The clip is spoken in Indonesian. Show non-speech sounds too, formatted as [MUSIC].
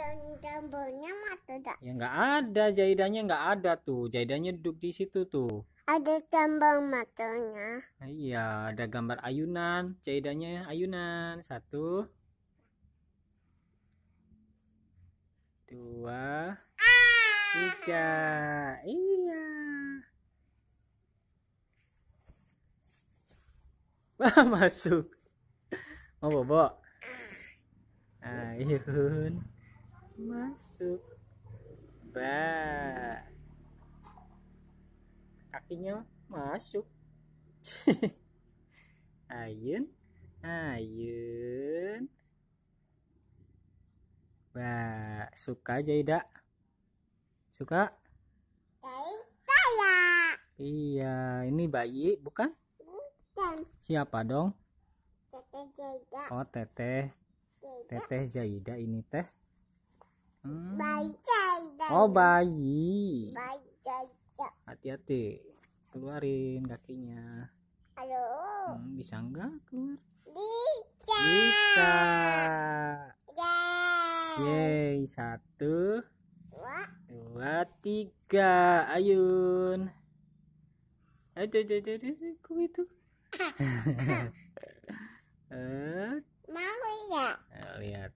ada jambulnya mati tidak. Ya nggak ada, jahidannya enggak ada tuh. Jahidannya duduk di situ tuh. Ada gambar matanya. Nah, iya, ada gambar ayunan. Jahidannya ayunan. Satu. Dua. Tiga. Iya. Wah, masuk. Mau oh, bobok. Ayun masuk ba kakinya masuk [LAUGHS] ayun ayun ba suka Jaida suka Iya, ini bayi bukan? Bukan. Siapa dong? Teteh Jaida. Oh, Teteh. Teteh Zaida ini teh Hmm. Oh bayi. Hati-hati. Keluarin kakinya. Halo. Hmm, bisa enggak keluar? Bisa. Bisa. Ya. Yeay, satu, dua, tiga, ayun. Ayo jadi ayo aku itu. [LAUGHS] [LAUGHS] eh, mau ya? Lihat.